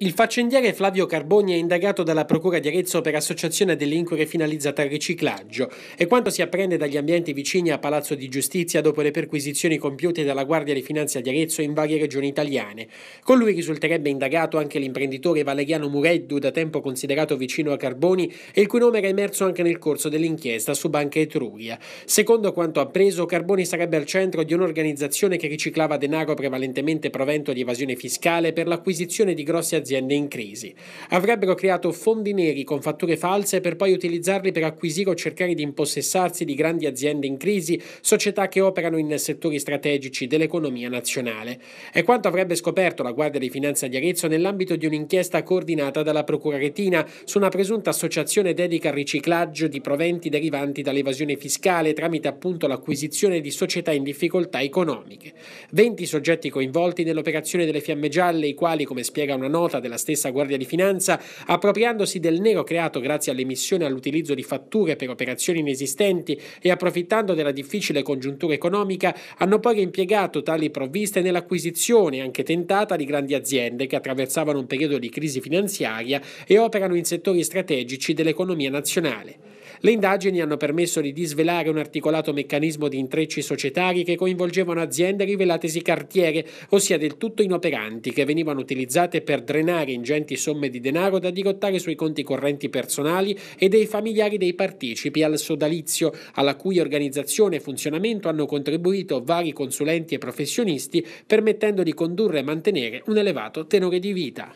Il faccendiere Flavio Carboni è indagato dalla Procura di Arezzo per associazione a delinquere finalizzata al riciclaggio e quanto si apprende dagli ambienti vicini a Palazzo di Giustizia dopo le perquisizioni compiute dalla Guardia di Finanza di Arezzo in varie regioni italiane. Con lui risulterebbe indagato anche l'imprenditore Valeriano Mureddu, da tempo considerato vicino a Carboni e il cui nome era emerso anche nel corso dell'inchiesta su Banca Etruria. Secondo quanto appreso, Carboni sarebbe al centro di un'organizzazione che riciclava denaro prevalentemente provento di evasione fiscale per l'acquisizione di grosse aziende aziende in crisi. Avrebbero creato fondi neri con fatture false per poi utilizzarli per acquisire o cercare di impossessarsi di grandi aziende in crisi, società che operano in settori strategici dell'economia nazionale. È quanto avrebbe scoperto la Guardia di Finanza di Arezzo nell'ambito di un'inchiesta coordinata dalla Procura Retina su una presunta associazione dedica al riciclaggio di proventi derivanti dall'evasione fiscale tramite appunto l'acquisizione di società in difficoltà economiche. 20 soggetti coinvolti nell'operazione delle fiamme gialle, i quali, come spiega una nota delegata della stessa Guardia di Finanza, appropriandosi del nero creato grazie all'emissione e all'utilizzo di fatture per operazioni inesistenti e approfittando della difficile congiuntura economica, hanno poi impiegato tali provviste nell'acquisizione, anche tentata, di grandi aziende che attraversavano un periodo di crisi finanziaria e operano in settori strategici dell'economia nazionale. Le indagini hanno permesso di disvelare un articolato meccanismo di intrecci societari che coinvolgevano aziende rivelatesi cartiere, ossia del tutto inoperanti, che venivano utilizzate per drenare ingenti somme di denaro da dirottare sui conti correnti personali e dei familiari dei partecipi al sodalizio, alla cui organizzazione e funzionamento hanno contribuito vari consulenti e professionisti, permettendo di condurre e mantenere un elevato tenore di vita.